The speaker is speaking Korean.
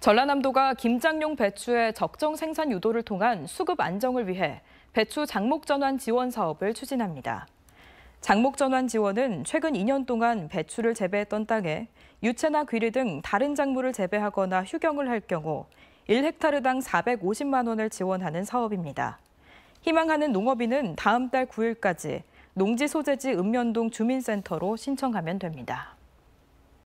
전라남도가 김장용 배추의 적정 생산 유도를 통한 수급 안정을 위해 배추 장목 전환 지원 사업을 추진합니다. 장목 전환 지원은 최근 2년 동안 배추를 재배했던 땅에 유채나 귀리 등 다른 작물을 재배하거나 휴경을 할 경우 1헥타르당 450만 원을 지원하는 사업입니다. 희망하는 농업인은 다음 달 9일까지 농지 소재지 읍면동 주민센터로 신청하면 됩니다.